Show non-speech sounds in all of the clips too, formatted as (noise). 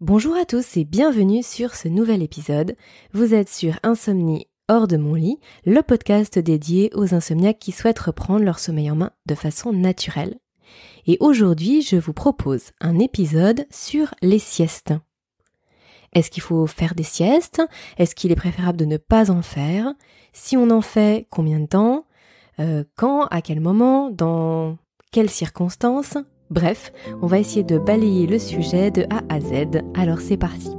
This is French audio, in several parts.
Bonjour à tous et bienvenue sur ce nouvel épisode. Vous êtes sur Insomnie hors de mon lit, le podcast dédié aux insomniaques qui souhaitent reprendre leur sommeil en main de façon naturelle. Et aujourd'hui, je vous propose un épisode sur les siestes. Est-ce qu'il faut faire des siestes Est-ce qu'il est préférable de ne pas en faire Si on en fait, combien de temps euh, Quand À quel moment Dans quelles circonstances Bref, on va essayer de balayer le sujet de A à Z, alors c'est parti.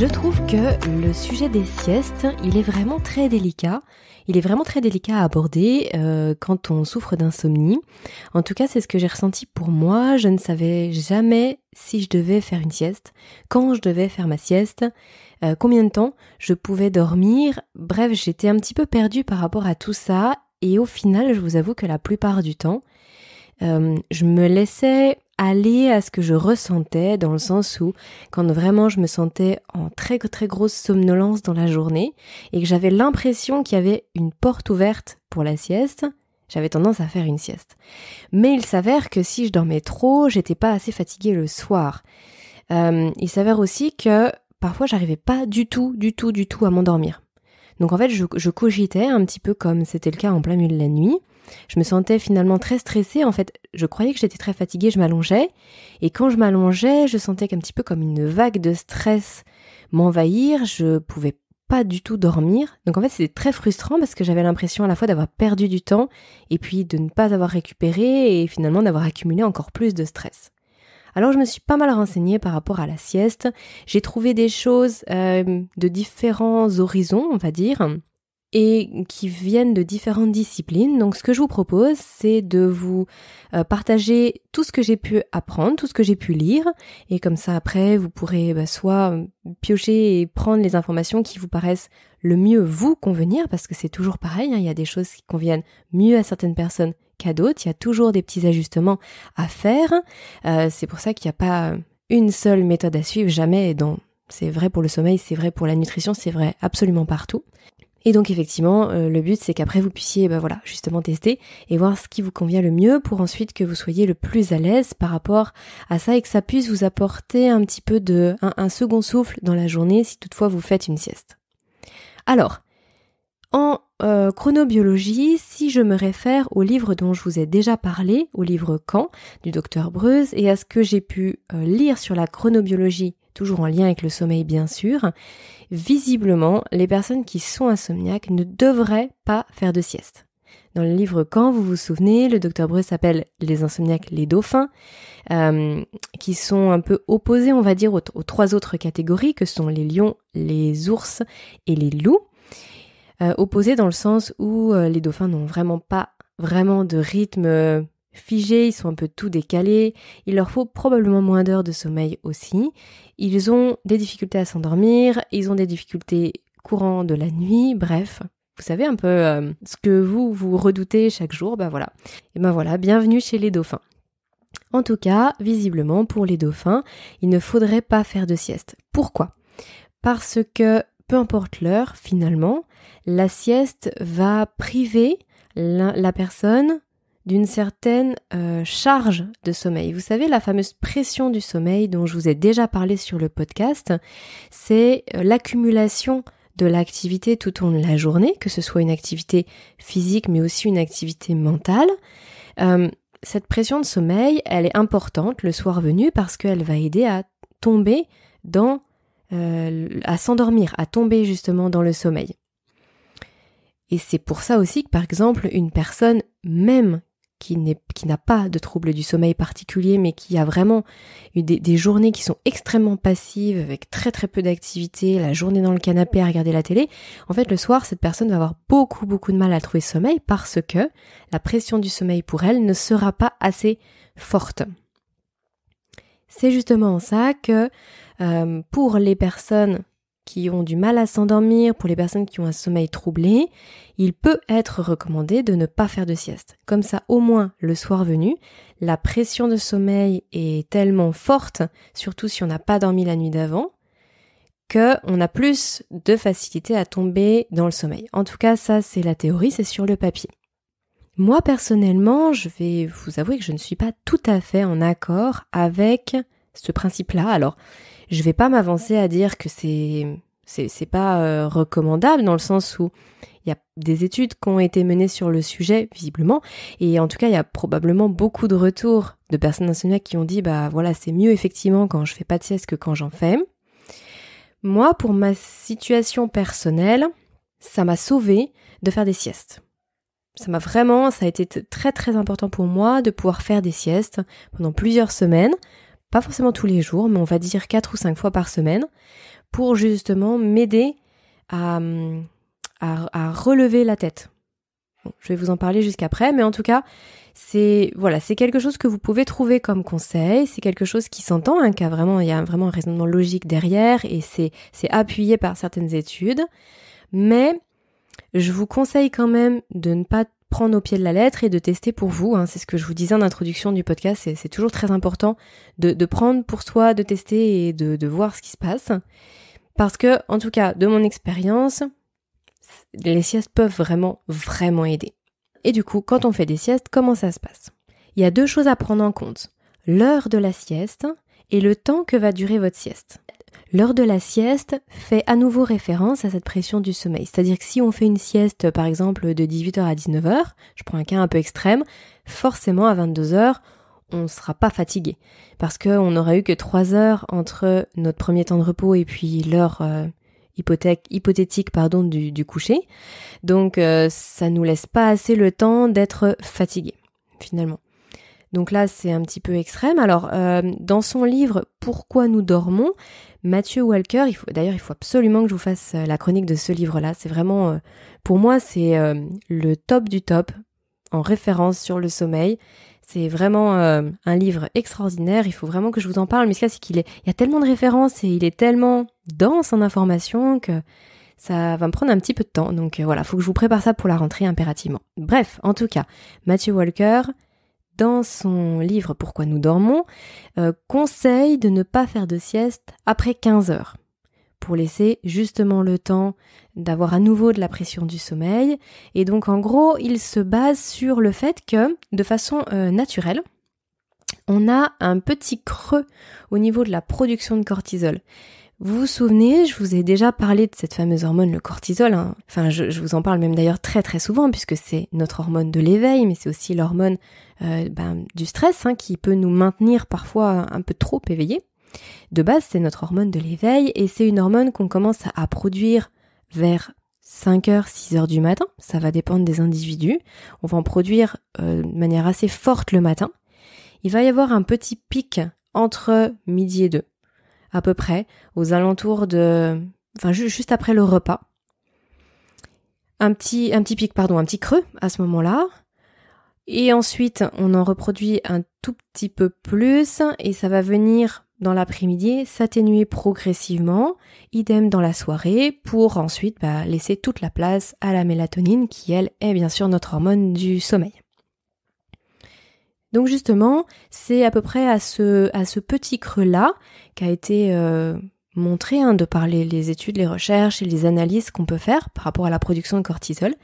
Je trouve que le sujet des siestes, il est vraiment très délicat. Il est vraiment très délicat à aborder euh, quand on souffre d'insomnie. En tout cas, c'est ce que j'ai ressenti pour moi. Je ne savais jamais si je devais faire une sieste, quand je devais faire ma sieste, euh, combien de temps je pouvais dormir. Bref, j'étais un petit peu perdue par rapport à tout ça. Et au final, je vous avoue que la plupart du temps, euh, je me laissais aller à ce que je ressentais dans le sens où quand vraiment je me sentais en très très grosse somnolence dans la journée et que j'avais l'impression qu'il y avait une porte ouverte pour la sieste, j'avais tendance à faire une sieste. Mais il s'avère que si je dormais trop, j'étais pas assez fatiguée le soir. Euh, il s'avère aussi que parfois j'arrivais pas du tout, du tout, du tout à m'endormir. Donc en fait, je, je cogitais un petit peu comme c'était le cas en plein milieu de la nuit je me sentais finalement très stressée. En fait, je croyais que j'étais très fatiguée, je m'allongeais. Et quand je m'allongeais, je sentais qu'un petit peu comme une vague de stress m'envahir. Je pouvais pas du tout dormir. Donc en fait, c'était très frustrant parce que j'avais l'impression à la fois d'avoir perdu du temps et puis de ne pas avoir récupéré et finalement d'avoir accumulé encore plus de stress. Alors je me suis pas mal renseignée par rapport à la sieste. J'ai trouvé des choses euh, de différents horizons, on va dire et qui viennent de différentes disciplines. Donc ce que je vous propose, c'est de vous euh, partager tout ce que j'ai pu apprendre, tout ce que j'ai pu lire, et comme ça après, vous pourrez bah, soit euh, piocher et prendre les informations qui vous paraissent le mieux vous convenir, parce que c'est toujours pareil, hein. il y a des choses qui conviennent mieux à certaines personnes qu'à d'autres, il y a toujours des petits ajustements à faire, euh, c'est pour ça qu'il n'y a pas une seule méthode à suivre, jamais dans... C'est vrai pour le sommeil, c'est vrai pour la nutrition, c'est vrai absolument partout. Et donc effectivement, euh, le but c'est qu'après vous puissiez ben voilà, justement tester et voir ce qui vous convient le mieux pour ensuite que vous soyez le plus à l'aise par rapport à ça et que ça puisse vous apporter un petit peu de un, second souffle dans la journée si toutefois vous faites une sieste. Alors, en euh, chronobiologie, si je me réfère au livre dont je vous ai déjà parlé, au livre Quand du docteur Breuse et à ce que j'ai pu euh, lire sur la chronobiologie toujours en lien avec le sommeil bien sûr, visiblement, les personnes qui sont insomniaques ne devraient pas faire de sieste. Dans le livre Quand vous vous souvenez, le docteur Breu s'appelle Les insomniaques, les dauphins, euh, qui sont un peu opposés, on va dire, aux, trois autres catégories que sont les lions, les ours et les loups. Euh, opposés dans le sens où euh, les dauphins n'ont vraiment pas vraiment de rythme figés, ils sont un peu tout décalés, il leur faut probablement moins d'heures de sommeil aussi, ils ont des difficultés à s'endormir, ils ont des difficultés courant de la nuit, bref, vous savez un peu euh, ce que vous vous redoutez chaque jour, ben voilà. Et ben voilà, bienvenue chez les dauphins. En tout cas, visiblement pour les dauphins, il ne faudrait pas faire de sieste. Pourquoi Parce que peu importe l'heure, finalement, la sieste va priver la personne d'une certaine euh, charge de sommeil. Vous savez, la fameuse pression du sommeil dont je vous ai déjà parlé sur le podcast, c'est euh, l'accumulation de l'activité tout au long de la journée, que ce soit une activité physique mais aussi une activité mentale. Euh, cette pression de sommeil, elle est importante le soir venu parce qu'elle va aider à tomber dans... à s'endormir, à tomber justement dans le sommeil. Et c'est pour ça aussi que par exemple une personne même qui n'a pas de troubles du sommeil particulier, mais qui a vraiment eu des, journées qui sont extrêmement passives, avec très très peu d'activité, la journée dans le canapé à regarder la télé, en fait le soir, cette personne va avoir beaucoup beaucoup de mal à trouver sommeil parce que la pression du sommeil pour elle ne sera pas assez forte. C'est justement ça que euh, pour les personnes qui ont du mal à s'endormir, pour les personnes qui ont un sommeil troublé, il peut être recommandé de ne pas faire de sieste. Comme ça, au moins le soir venu, la pression de sommeil est tellement forte, surtout si on n'a pas dormi la nuit d'avant, qu'on a plus de facilité à tomber dans le sommeil. En tout cas, ça c'est la théorie, c'est sur le papier. Moi personnellement, je vais vous avouer que je ne suis pas tout à fait en accord avec ce principe-là. Alors, je vais pas m'avancer à dire que c'est c'est pas euh, recommandable dans le sens où il y a des études qui ont été menées sur le sujet visiblement et en tout cas il y a probablement beaucoup de retours de personnes insomniaques qui ont dit bah voilà c'est mieux effectivement quand je fais pas de sieste que quand j'en fais. Moi pour ma situation personnelle, ça m'a sauvé de faire des siestes. Ça m'a vraiment, ça a été très très important pour moi de pouvoir faire des siestes pendant plusieurs semaines pas forcément tous les jours, mais on va dire quatre ou cinq fois par semaine, pour justement m'aider à, relever la tête. je vais vous en parler jusqu'après, mais en tout cas, c'est voilà, c'est quelque chose que vous pouvez trouver comme conseil, c'est quelque chose qui s'entend, un hein, cas vraiment, il y a vraiment un raisonnement logique derrière, et c'est appuyé par certaines études, mais je vous conseille quand même de ne pas prendre au pied de la lettre et de tester pour vous. Hein. C'est ce que je vous disais en introduction du podcast. C'est toujours très important de, prendre pour soi, de tester et de, de, voir ce qui se passe. Parce que, en tout cas, de mon expérience, les siestes peuvent vraiment, vraiment aider. Et du coup, quand on fait des siestes, comment ça se passe Il y a deux choses à prendre en compte. L'heure de la sieste et le temps que va durer votre sieste. L'heure de la sieste fait à nouveau référence à cette pression du sommeil. C'est-à-dire que si on fait une sieste, par exemple, de 18h à 19h, je prends un cas un peu extrême, forcément à 22h, on ne sera pas fatigué. Parce qu'on n'aura eu que 3 heures entre notre premier temps de repos et puis l'heure euh, hypothétique pardon, du, coucher. Donc ça euh, ça nous laisse pas assez le temps d'être fatigué, finalement. Donc là, c'est un petit peu extrême. Alors, euh, dans son livre Pourquoi nous dormons, Mathieu Walker. d'ailleurs, il faut absolument que je vous fasse euh, la chronique de ce livre-là. C'est vraiment, euh, pour moi, c'est euh, le top du top en référence sur le sommeil. C'est vraiment un livre extraordinaire. Il faut vraiment que je vous en parle. Mais ce qu'il y c'est qu'il y a tellement de références et il est tellement dense en informations que ça va me prendre un petit peu de temps. Donc voilà, il faut que je vous prépare ça pour la rentrée impérativement. Bref, en tout cas, Mathieu Walker, dans son livre Pourquoi nous dormons, euh, conseille de ne pas faire de sieste après 15 heures pour laisser justement le temps d'avoir à nouveau de la pression du sommeil. Et donc en gros, il se base sur le fait que, de façon euh, naturelle, on a un petit creux au niveau de la production de cortisol. Vous vous souvenez, je vous ai déjà parlé de cette fameuse hormone, le cortisol. Hein. Enfin, je, vous en parle même d'ailleurs très très souvent puisque c'est notre hormone de l'éveil, mais c'est aussi l'hormone euh, ben, du stress hein, qui peut nous maintenir parfois un peu trop éveillés. De base, c'est notre hormone de l'éveil et c'est une hormone qu'on commence à produire vers 5h, 6h du matin. Ça va dépendre des individus. On va en produire euh, de manière assez forte le matin. Il va y avoir un petit pic entre midi et 2 à peu près, aux alentours de, enfin juste après le repas. Un petit, un petit pic, pardon, un petit creux à ce moment-là. Et ensuite, on en reproduit un tout petit peu plus et ça va venir dans l'après-midi s'atténuer progressivement, idem dans la soirée, pour ensuite bah, laisser toute la place à la mélatonine qui, elle, est bien sûr notre hormone du sommeil. Donc justement, c'est à peu près à ce, à ce petit creux-là qu'a été euh, montré, hein, de par les, études, les recherches et les analyses qu'on peut faire par rapport à la production de cortisol,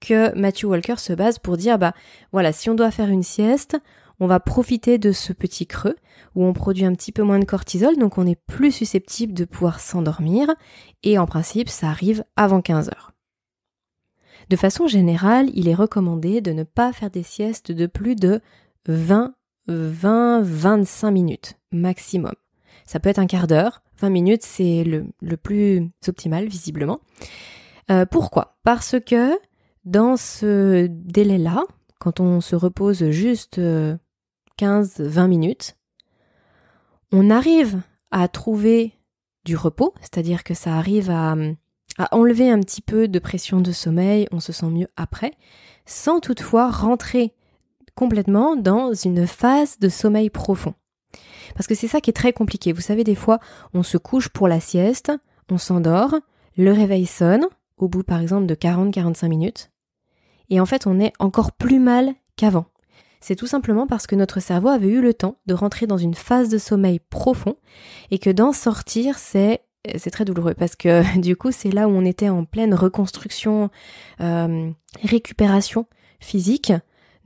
que Matthew Walker se base pour dire, bah voilà, si on doit faire une sieste, on va profiter de ce petit creux où on produit un petit peu moins de cortisol, donc on est plus susceptible de pouvoir s'endormir, et en principe, ça arrive avant 15 heures. De façon générale, il est recommandé de ne pas faire des siestes de plus de 20, 20, 25 minutes maximum. Ça peut être un quart d'heure, 20 minutes c'est le, plus optimal visiblement. Euh, pourquoi Parce que dans ce délai-là, quand on se repose juste 15-20 euh, minutes, on arrive à trouver du repos, c'est-à-dire que ça arrive à, enlever un petit peu de pression de sommeil, on se sent mieux après, sans toutefois rentrer complètement dans une phase de sommeil profond. Parce que c'est ça qui est très compliqué. Vous savez, des fois, on se couche pour la sieste, on s'endort, le réveil sonne, au bout par exemple de 40-45 minutes, et en fait on est encore plus mal qu'avant. C'est tout simplement parce que notre cerveau avait eu le temps de rentrer dans une phase de sommeil profond et que d'en sortir, c'est c'est très douloureux parce que (laughs) du coup c'est là où on était en pleine reconstruction, euh, récupération physique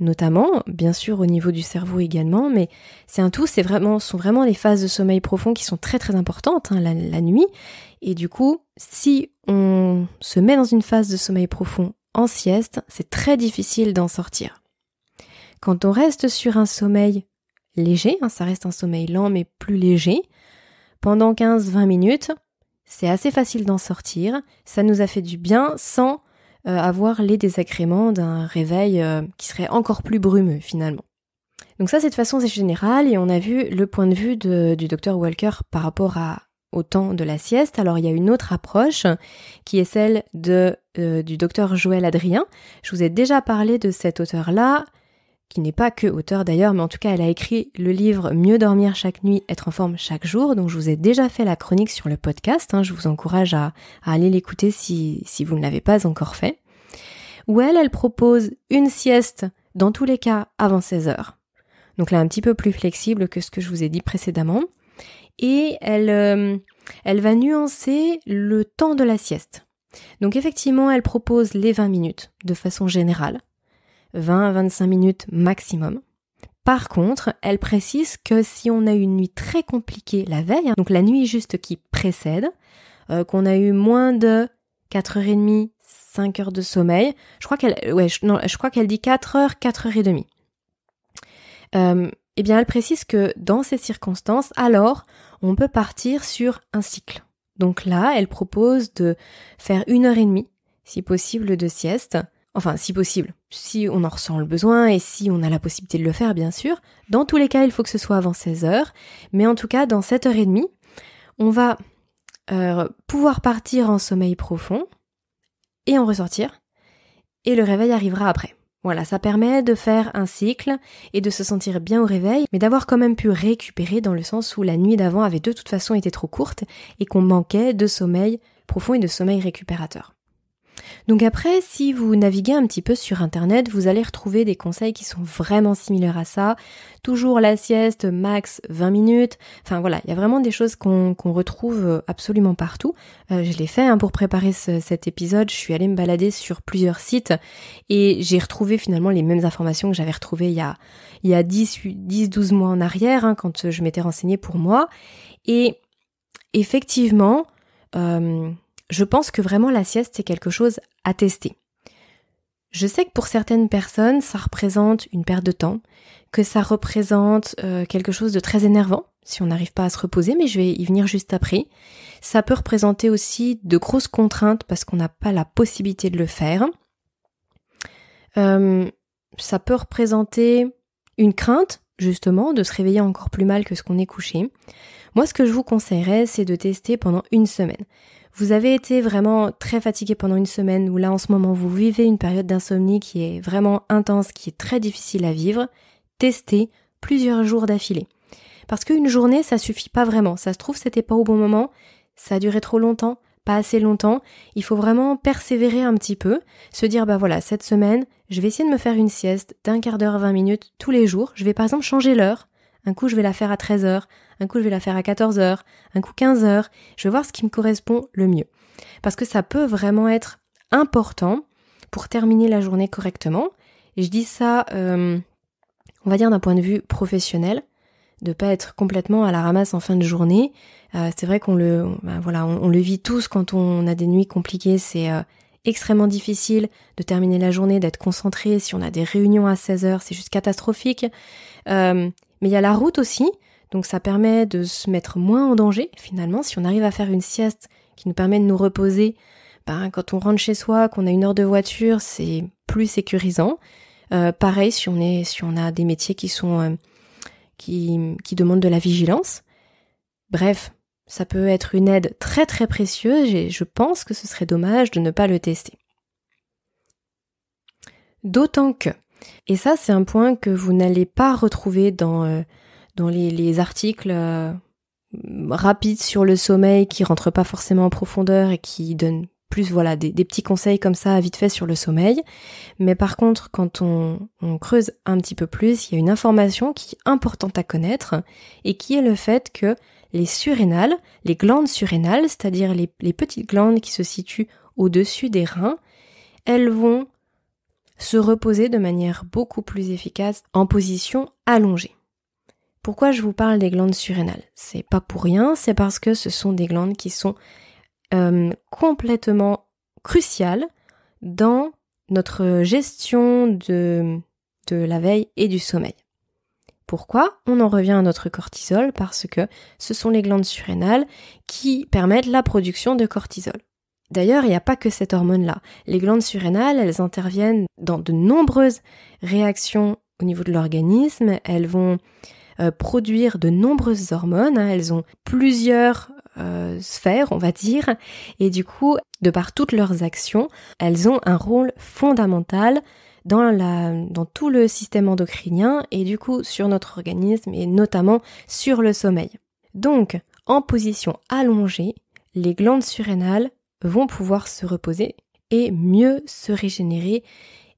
notamment, bien sûr au niveau du cerveau également, mais c'est un tout, c'est vraiment, sont vraiment les phases de sommeil profond qui sont très très importantes, hein, la, nuit. Et du coup, si on se met dans une phase de sommeil profond en sieste, c'est très difficile d'en sortir. Quand on reste sur un sommeil léger, hein, ça reste un sommeil lent mais plus léger, pendant 15-20 minutes, c'est assez facile d'en sortir, ça nous a fait du bien sans euh, avoir les désagréments d'un réveil euh, qui serait encore plus brumeux finalement. Donc ça, c'est de façon générale, et on a vu le point de vue du docteur Walker par rapport à, au temps de la sieste. Alors il y a une autre approche qui est celle de, euh, du docteur Joël Adrien. Je vous ai déjà parlé de cet auteur-là qui n'est pas que auteur d'ailleurs, mais en tout cas elle a écrit le livre Mieux dormir chaque nuit, être en forme chaque jour, donc je vous ai déjà fait la chronique sur le podcast, hein. je vous encourage à, aller l'écouter si, si vous ne l'avez pas encore fait, où elle, elle propose une sieste dans tous les cas avant 16 heures. Donc là un petit peu plus flexible que ce que je vous ai dit précédemment. Et elle, euh, elle va nuancer le temps de la sieste. Donc effectivement, elle propose les 20 minutes de façon générale. 20 à 25 minutes maximum. Par contre, elle précise que si on a eu une nuit très compliquée la veille, hein, donc la nuit juste qui précède, euh, qu'on a eu moins de 4h30, 5 heures de sommeil, je crois qu'elle dit 4 h 4h30. Euh, eh bien, elle précise que dans ces circonstances, alors, on peut partir sur un cycle. Donc là, elle propose de faire une heure et demie, si possible, de sieste, Enfin, si possible, si on en ressent le besoin et si on a la possibilité de le faire, bien sûr. Dans tous les cas, il faut que ce soit avant 16h. Mais en tout cas, dans 7h30, on va euh, pouvoir partir en sommeil profond et en ressortir. Et le réveil arrivera après. Voilà, ça permet de faire un cycle et de se sentir bien au réveil, mais d'avoir quand même pu récupérer dans le sens où la nuit d'avant avait de toute façon été trop courte et qu'on manquait de sommeil profond et de sommeil récupérateur. Donc après, si vous naviguez un petit peu sur Internet, vous allez retrouver des conseils qui sont vraiment similaires à ça. Toujours la sieste, max 20 minutes. Enfin voilà, il y a vraiment des choses qu'on retrouve euh, absolument partout. Euh, je l'ai fait hein, pour préparer cet épisode. Je suis allée me balader sur plusieurs sites et j'ai retrouvé finalement les mêmes informations que j'avais retrouvées il y a, il y 10-12 mois en arrière hein, quand je m'étais renseignée pour moi. Et effectivement, euh, je pense que vraiment la sieste, c'est quelque chose à tester. Je sais que pour certaines personnes, ça représente une perte de temps, que ça représente euh, quelque chose de très énervant si on n'arrive pas à se reposer, mais je vais y venir juste après. Ça peut représenter aussi de grosses contraintes parce qu'on n'a pas la possibilité de le faire. Euh, ça peut représenter une crainte, justement, de se réveiller encore plus mal que ce qu'on est couché. Moi, ce que je vous conseillerais, c'est de tester pendant une semaine. Vous avez été vraiment très fatigué pendant une semaine ou là en ce moment vous vivez une période d'insomnie qui est vraiment intense, qui est très difficile à vivre. Testez plusieurs jours d'affilée. Parce qu'une journée, ça suffit pas vraiment. Ça se trouve, c'était pas au bon moment, ça a duré trop longtemps, pas assez longtemps. Il faut vraiment persévérer un petit peu, se dire bah voilà, cette semaine, je vais essayer de me faire une sieste d'un quart d'heure à 20 minutes tous les jours. Je vais par exemple changer l'heure un coup je vais la faire à 13h, un coup je vais la faire à 14h, un coup 15h, je vais voir ce qui me correspond le mieux. Parce que ça peut vraiment être important pour terminer la journée correctement. Et je dis ça, euh, on va dire d'un point de vue professionnel, de ne pas être complètement à la ramasse en fin de journée. Euh, c'est vrai qu'on le, ben voilà, on, le vit tous quand on a des nuits compliquées. C'est euh, extrêmement difficile de terminer la journée, d'être concentré. Si on a des réunions à 16 h c'est juste catastrophique. Mais il y a la route aussi, donc ça permet de se mettre moins en danger finalement. Si on arrive à faire une sieste qui nous permet de nous reposer, ben, quand on rentre chez soi, qu'on a une heure de voiture, c'est plus sécurisant. Euh, pareil si on est, si on a des métiers qui sont euh, qui, qui demandent de la vigilance. Bref, ça peut être une aide très très précieuse et je pense que ce serait dommage de ne pas le tester. D'autant que et ça, c'est un point que vous n'allez pas retrouver dans, euh, dans les, articles euh, rapides sur le sommeil qui rentrent pas forcément en profondeur et qui donnent plus voilà des, petits conseils comme ça à vite fait sur le sommeil. Mais par contre, quand on, creuse un petit peu plus, il y a une information qui est importante à connaître et qui est le fait que les surrénales, les glandes surrénales, c'est-à-dire les petites glandes qui se situent au-dessus des reins, elles vont se reposer de manière beaucoup plus efficace en position allongée. Pourquoi je vous parle des glandes surrénales C'est pas pour rien, c'est parce que ce sont des glandes qui sont euh, complètement cruciales dans notre gestion de, de la veille et du sommeil. Pourquoi On en revient à notre cortisol parce que ce sont les glandes surrénales qui permettent la production de cortisol. D'ailleurs, il n'y a pas que cette hormone-là. Les glandes surrénales, elles interviennent dans de nombreuses réactions au niveau de l'organisme. Elles vont euh, produire de nombreuses hormones. Hein. Elles ont plusieurs euh, sphères, on va dire. Et du coup, de par toutes leurs actions, elles ont un rôle fondamental dans, dans tout le système endocrinien et du coup sur notre organisme et notamment sur le sommeil. Donc, en position allongée, les glandes surrénales vont pouvoir se reposer et mieux se régénérer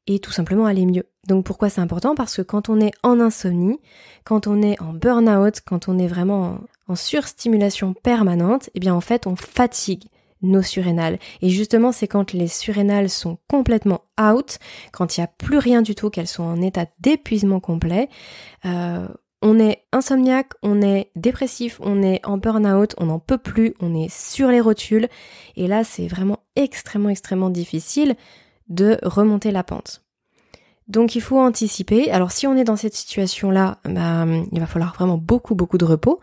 et tout simplement aller mieux. Donc pourquoi c'est important Parce que quand on est en insomnie, quand on est en burn-out, quand on est vraiment en surstimulation permanente, eh bien en fait on fatigue nos surrénales. Et justement c'est quand les surrénales sont complètement out, quand il n'y a plus rien du tout, qu'elles sont en état d'épuisement complet, euh, on est insomniaque, on est dépressif, on est en burn-out, on n'en peut plus, on est sur les rotules. Et là, c'est vraiment extrêmement, extrêmement difficile de remonter la pente. Donc il faut anticiper. Alors si on est dans cette situation-là, ben, il va falloir vraiment beaucoup, beaucoup de repos.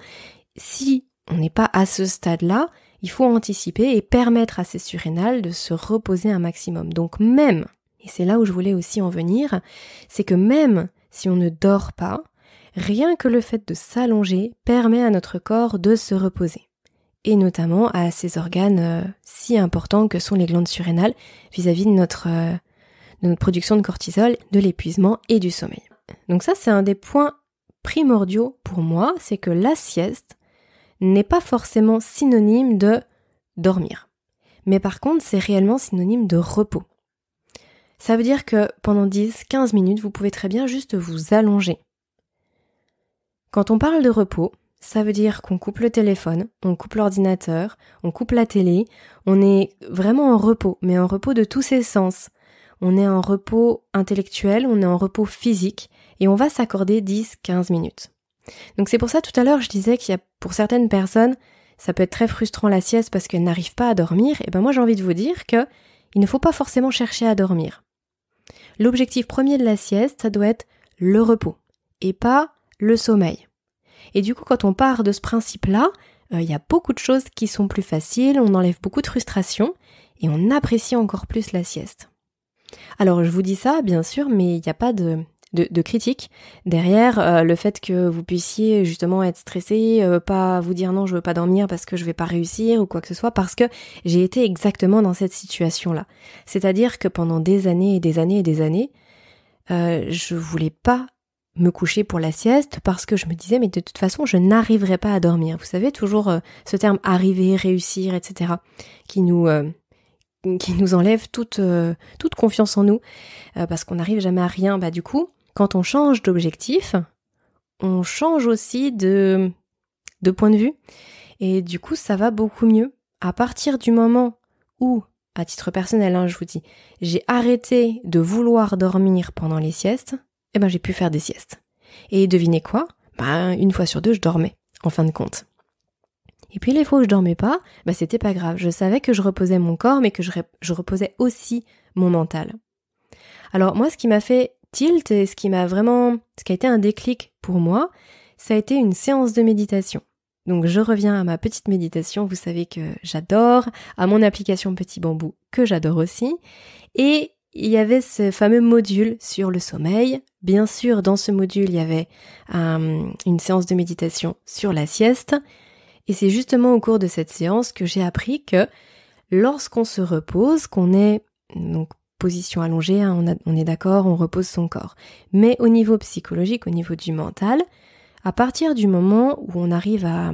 Si on n'est pas à ce stade-là, il faut anticiper et permettre à ces surrénales de se reposer un maximum. Donc même, et c'est là où je voulais aussi en venir, c'est que même si on ne dort pas, Rien que le fait de s'allonger permet à notre corps de se reposer, et notamment à ces organes euh, si importants que sont les glandes surrénales vis-à-vis de notre, euh, de notre production de cortisol, de l'épuisement et du sommeil. Donc ça, c'est un des points primordiaux pour moi, c'est que la sieste n'est pas forcément synonyme de dormir. Mais par contre, c'est réellement synonyme de repos. Ça veut dire que pendant 10-15 minutes, vous pouvez très bien juste vous allonger. Quand on parle de repos, ça veut dire qu'on coupe le téléphone, on coupe l'ordinateur, on coupe la télé, on est vraiment en repos, mais en repos de tous ses sens. On est en repos intellectuel, on est en repos physique, et on va s'accorder 10-15 minutes. Donc c'est pour ça tout à l'heure je disais qu'il y a pour certaines personnes, ça peut être très frustrant la sieste parce qu'elles n'arrivent pas à dormir, et ben moi j'ai envie de vous dire que il ne faut pas forcément chercher à dormir. L'objectif premier de la sieste, ça doit être le repos, et pas le sommeil. Et du coup, quand on part de ce principe-là, euh, il y a beaucoup de choses qui sont plus faciles, on enlève beaucoup de frustration et on apprécie encore plus la sieste. Alors je vous dis ça, bien sûr, mais il n'y a pas de, critique derrière euh, le fait que vous puissiez justement être stressé, euh, pas vous dire non, je veux pas dormir parce que je vais pas réussir ou quoi que ce soit, parce que j'ai été exactement dans cette situation-là. C'est-à-dire que pendant des années et des années et des années, euh, je voulais pas me coucher pour la sieste parce que je me disais mais de toute façon je n'arriverai pas à dormir. Vous savez toujours euh, ce terme arriver, réussir, etc. qui nous euh, qui nous enlève toute euh, toute confiance en nous parce qu'on n'arrive jamais à rien. Bah du coup quand on change d'objectif, on change aussi de de point de vue et du coup ça va beaucoup mieux. À partir du moment où à titre personnel, hein, je vous dis, j'ai arrêté de vouloir dormir pendant les siestes, eh ben j'ai pu faire des siestes. Et devinez quoi Ben une fois sur deux, je dormais, en fin de compte. Et puis les fois où je dormais pas, ben c'était pas grave. Je savais que je reposais mon corps, mais que je, je reposais aussi mon mental. Alors moi, ce qui m'a fait tilt et ce qui m'a vraiment, ce qui a été un déclic pour moi, ça a été une séance de méditation. Donc je reviens à ma petite méditation, vous savez que j'adore, à mon application Petit Bambou que j'adore aussi, et il y avait ce fameux module sur le sommeil. Bien sûr, dans ce module, il y avait euh, une séance de méditation sur la sieste. Et c'est justement au cours de cette séance que j'ai appris que lorsqu'on se repose, qu'on est donc position allongée, hein, on, est d'accord, on repose son corps. Mais au niveau psychologique, au niveau du mental, à partir du moment où on arrive à,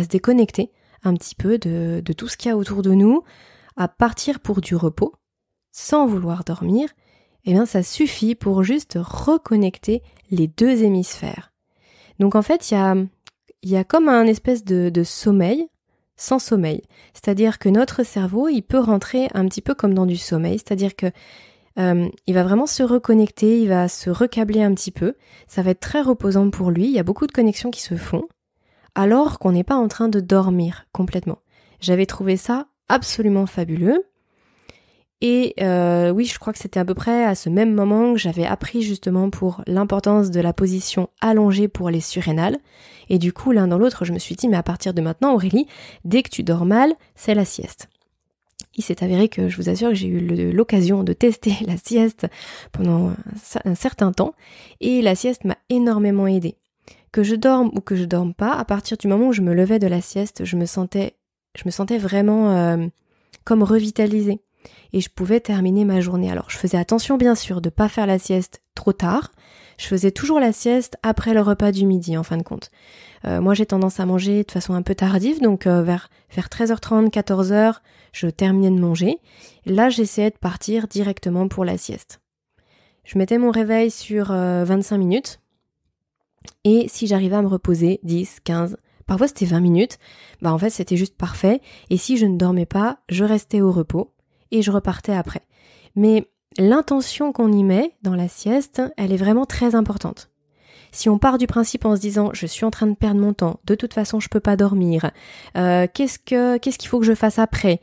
se déconnecter un petit peu de, de tout ce qu'il y a autour de nous, à partir pour du repos, sans vouloir dormir, eh bien ça suffit pour juste reconnecter les deux hémisphères. Donc en fait, il y a, comme un espèce de, sommeil sans sommeil. C'est-à-dire que notre cerveau, il peut rentrer un petit peu comme dans du sommeil, c'est-à-dire que euh, il va vraiment se reconnecter, il va se recabler un petit peu. Ça va être très reposant pour lui. Il y a beaucoup de connexions qui se font, alors qu'on n'est pas en train de dormir complètement. J'avais trouvé ça absolument fabuleux. Et euh, oui, je crois que c'était à peu près à ce même moment que j'avais appris justement pour l'importance de la position allongée pour les surrénales. Et du coup, l'un dans l'autre, je me suis dit, mais à partir de maintenant, Aurélie, dès que tu dors mal, c'est la sieste. Il s'est avéré que je vous assure que j'ai eu l'occasion de tester (laughs) la sieste pendant un, certain temps et la sieste m'a énormément aidée. Que je dorme ou que je dorme pas, à partir du moment où je me levais de la sieste, je me sentais, je me sentais vraiment euh, comme revitalisée et je pouvais terminer ma journée. Alors je faisais attention bien sûr de ne pas faire la sieste trop tard. Je faisais toujours la sieste après le repas du midi en fin de compte. Euh, moi j'ai tendance à manger de façon un peu tardive, donc euh, vers, 13h30, 14h, je terminais de manger. Là j'essayais de partir directement pour la sieste. Je mettais mon réveil sur 25 euh, minutes et si j'arrivais à me reposer 10, 15, parfois c'était 20 minutes, bah en fait c'était juste parfait et si je ne dormais pas, je restais au repos et je repartais après. Mais l'intention qu'on y met dans la sieste, elle est vraiment très importante. Si on part du principe en se disant je suis en train de perdre mon temps, de toute façon je peux pas dormir, euh, qu'est-ce que qu'est-ce qu'il faut que je fasse après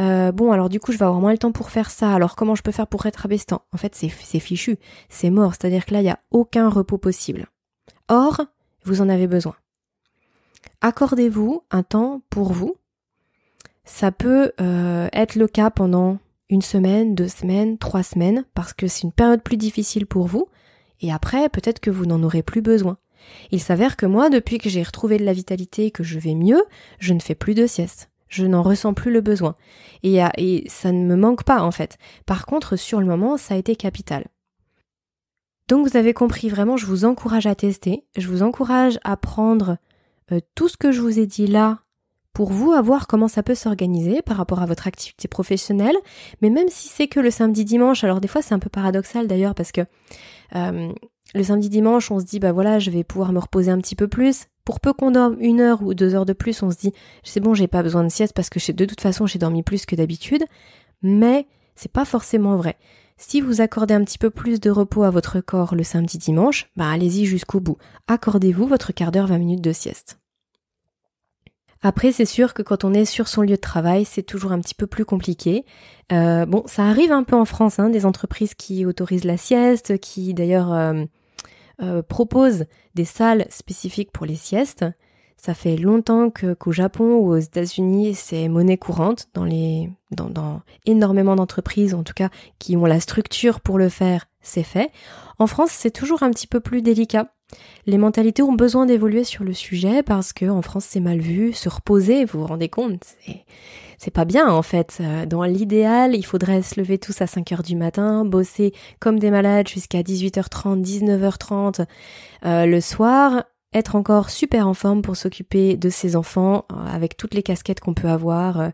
euh, Bon alors du coup je vais avoir moins le temps pour faire ça. Alors comment je peux faire pour être ce temps En fait c'est c'est fichu, c'est mort. C'est-à-dire que là il n'y a aucun repos possible. Or vous en avez besoin. Accordez-vous un temps pour vous ça peut euh, être le cas pendant une semaine, deux semaines, trois semaines, parce que c'est une période plus difficile pour vous, et après, peut-être que vous n'en aurez plus besoin. Il s'avère que moi, depuis que j'ai retrouvé de la vitalité et que je vais mieux, je ne fais plus de sieste. Je n'en ressens plus le besoin. Et, euh, ça ne me manque pas, en fait. Par contre, sur le moment, ça a été capital. Donc vous avez compris, vraiment, je vous encourage à tester, je vous encourage à prendre euh, tout ce que je vous ai dit là pour vous à voir comment ça peut s'organiser par rapport à votre activité professionnelle. Mais même si c'est que le samedi dimanche, alors des fois c'est un peu paradoxal d'ailleurs parce que euh, le samedi dimanche on se dit bah voilà je vais pouvoir me reposer un petit peu plus. Pour peu qu'on dorme une heure ou deux heures de plus, on se dit c'est bon j'ai pas besoin de sieste parce que de toute façon j'ai dormi plus que d'habitude. Mais c'est pas forcément vrai. Si vous accordez un petit peu plus de repos à votre corps le samedi dimanche, bah allez-y jusqu'au bout. Accordez-vous votre quart d'heure 20 minutes de sieste. Après, c'est sûr que quand on est sur son lieu de travail, c'est toujours un petit peu plus compliqué. Euh, bon, ça arrive un peu en France, hein, des entreprises qui autorisent la sieste, qui d'ailleurs euh, euh proposent des salles spécifiques pour les siestes. Ça fait longtemps qu'au Japon ou aux États-Unis, c'est monnaie courante dans, les, dans, dans énormément d'entreprises, en tout cas qui ont la structure pour le faire, c'est fait. En France, c'est toujours un petit peu plus délicat. Les mentalités ont besoin d'évoluer sur le sujet parce que en France c'est mal vu, se reposer, vous vous rendez compte, c'est pas bien en fait. Euh, dans l'idéal, il faudrait se lever tous à 5h du matin, bosser comme des malades jusqu'à 18h30, 19h30 trente euh, le soir, être encore super en forme pour s'occuper de ses enfants euh, avec toutes les casquettes qu'on peut avoir.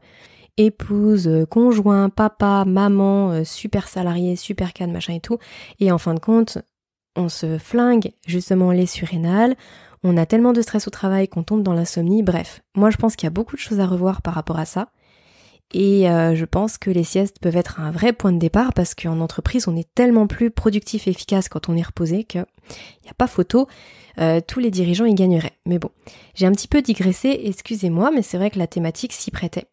épouse, conjoint, papa, maman, super salarié, super cadre, machin et tout. Et en fin de compte, on se flingue justement les surrénales, on a tellement de stress au travail qu'on tombe dans l'insomnie, bref. Moi je pense qu'il y a beaucoup de choses à revoir par rapport à ça. Et euh, je pense que les siestes peuvent être un vrai point de départ parce qu'en entreprise, on est tellement plus productif et efficace quand on est reposé que il n'y a pas photo. Euh, tous les dirigeants y gagneraient. Mais bon, j'ai un petit peu digressé, excusez-moi, mais c'est vrai que la thématique s'y prêtait.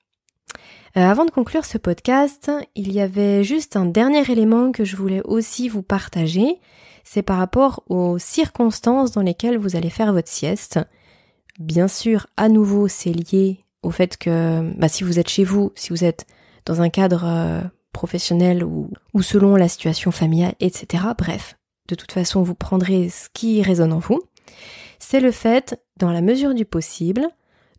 Euh, avant de conclure ce podcast, il y avait juste un dernier élément que je voulais aussi vous partager, c'est par rapport aux circonstances dans lesquelles vous allez faire votre sieste. Bien sûr, à nouveau, c'est lié au fait que bah, si vous êtes chez vous, si vous êtes dans un cadre euh, professionnel ou, ou selon la situation familiale, etc. Bref, de toute façon, vous prendrez ce qui résonne en vous. C'est le fait, dans la mesure du possible,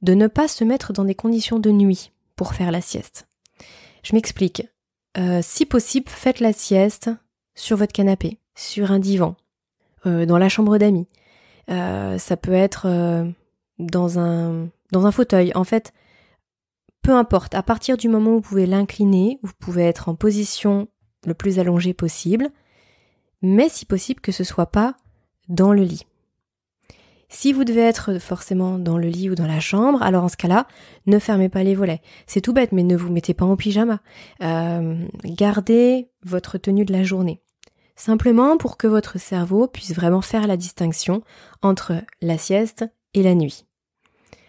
de ne pas se mettre dans des conditions de nuit pour faire la sieste. Je m'explique. Euh, si possible, faites la sieste sur votre canapé, sur un divan, euh, dans la chambre d'amis. Euh, ça peut être dans un, dans un fauteuil. En fait, peu importe, à partir du moment où vous pouvez l'incliner, vous pouvez être en position le plus allongée possible, mais si possible que ce soit pas dans le lit. Si vous devez être forcément dans le lit ou dans la chambre, alors en ce cas-là, ne fermez pas les volets. C'est tout bête, mais ne vous mettez pas en pyjama. Euh, gardez votre tenue de la journée. Simplement pour que votre cerveau puisse vraiment faire la distinction entre la sieste et la nuit.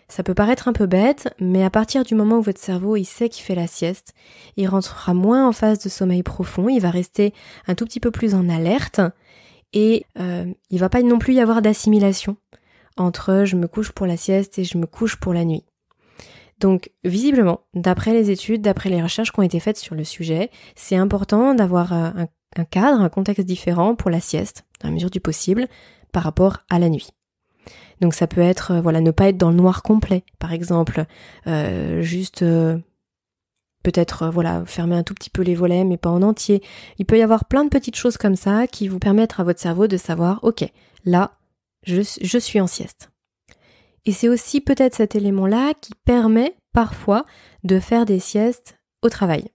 Ça peut paraître un peu bête, mais à partir du moment où votre cerveau il sait qu'il fait la sieste, il rentrera moins en phase de sommeil profond, il va rester un tout petit peu plus en alerte et il euh, il va pas non plus y avoir d'assimilation entre je me couche pour la sieste et je me couche pour la nuit. Donc visiblement, d'après les études, d'après les recherches qui ont été faites sur le sujet, c'est important d'avoir euh, un, cadre, un contexte différent pour la sieste, dans la mesure du possible, par rapport à la nuit. Donc ça peut être, euh, voilà, ne pas être dans le noir complet, par exemple, euh, juste peut-être, voilà, fermer un tout petit peu les volets, mais pas en entier. Il peut y avoir plein de petites choses comme ça qui vous permettent à votre cerveau de savoir, ok, là, je, suis en sieste. Et c'est aussi peut-être cet élément-là qui permet parfois de faire des siestes au travail.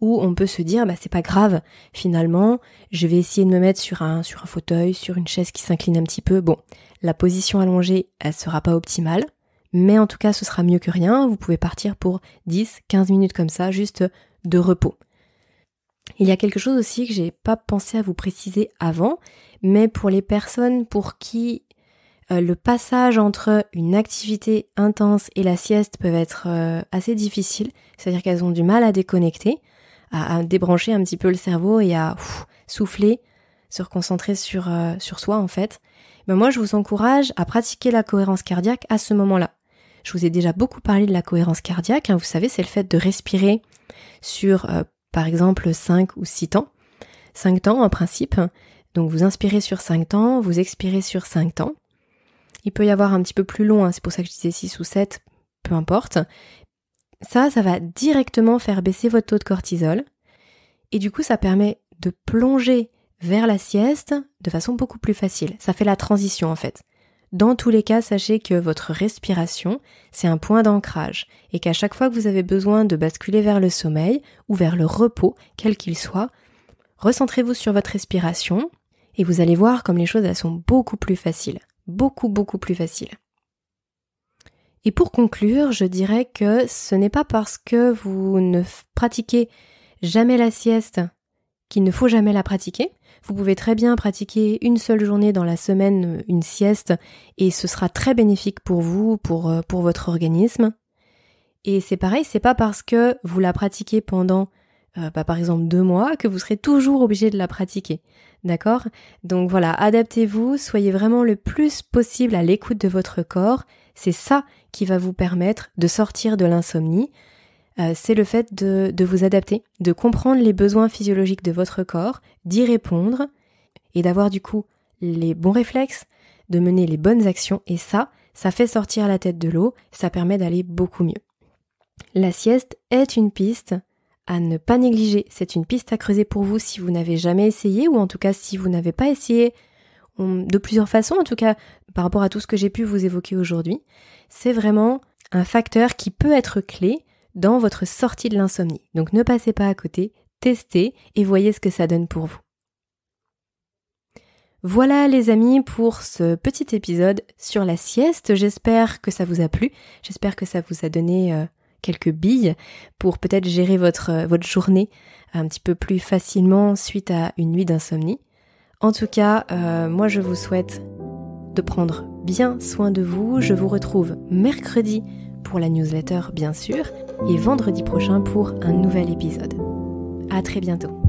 Où on peut se dire, bah, c'est pas grave, finalement, je vais essayer de me mettre sur un, sur un fauteuil, sur une chaise qui s'incline un petit peu. Bon, la position allongée, elle sera pas optimale, mais en tout cas, ce sera mieux que rien. Vous pouvez partir pour 10, 15 minutes comme ça, juste de repos. Il y a quelque chose aussi que j'ai pas pensé à vous préciser avant, mais pour les personnes pour qui euh, le passage entre une activité intense et la sieste peuvent être euh, assez difficiles, c'est-à-dire qu'elles ont du mal à déconnecter, à, débrancher un petit peu le cerveau et à souffler, se reconcentrer sur, euh, sur soi en fait, ben moi je vous encourage à pratiquer la cohérence cardiaque à ce moment-là. Je vous ai déjà beaucoup parlé de la cohérence cardiaque, hein. vous savez, c'est le fait de respirer sur par exemple 5 ou 6 temps. 5 temps en principe, donc vous inspirez sur 5 temps, vous expirez sur 5 temps. Il peut y avoir un petit peu plus long, hein, c'est pour ça que je disais 6 ou 7, peu importe. Ça, ça va directement faire baisser votre taux de cortisol. Et du coup, ça permet de plonger vers la sieste de façon beaucoup plus facile. Ça fait la transition en fait. Dans tous les cas, sachez que votre respiration, c'est un point d'ancrage et qu'à chaque fois que vous avez besoin de basculer vers le sommeil ou vers le repos, quel qu'il soit, recentrez-vous sur votre respiration et vous allez voir comme les choses sont beaucoup plus faciles, beaucoup beaucoup plus faciles. Et pour conclure, je dirais que ce n'est pas parce que vous ne pratiquez jamais la sieste qu'il ne faut jamais la pratiquer. Vous pouvez très bien pratiquer une seule journée dans la semaine euh, une sieste et ce sera très bénéfique pour vous, euh, pour, votre organisme. Et c'est pareil, c'est pas parce que vous la pratiquez pendant euh, bah, par exemple deux mois que vous serez toujours obligé de la pratiquer. D'accord Donc voilà, adaptez-vous, soyez vraiment le plus possible à l'écoute de votre corps. C'est ça qui va vous permettre de sortir de l'insomnie, euh, c'est le fait de, vous adapter, de comprendre les besoins physiologiques de votre corps, d'y répondre et d'avoir du coup les bons réflexes, de mener les bonnes actions et ça, ça fait sortir la tête de l'eau, ça permet d'aller beaucoup mieux. La sieste est une piste à ne pas négliger, c'est une piste à creuser pour vous si vous n'avez jamais essayé ou en tout cas si vous n'avez pas essayé de plusieurs façons, en tout cas par rapport à tout ce que j'ai pu vous évoquer aujourd'hui. C'est vraiment un facteur qui peut être clé dans votre sortie de l'insomnie. Donc ne passez pas à côté, testez et voyez ce que ça donne pour vous. Voilà les amis pour ce petit épisode sur la sieste. J'espère que ça vous a plu. J'espère que ça vous a donné euh, quelques billes pour peut-être gérer euh, votre, journée un petit peu plus facilement suite à une nuit d'insomnie. En tout cas, euh, moi je vous souhaite de prendre bien soin de vous. Je vous retrouve mercredi pour la newsletter bien sûr et vendredi prochain pour un nouvel épisode. À très bientôt.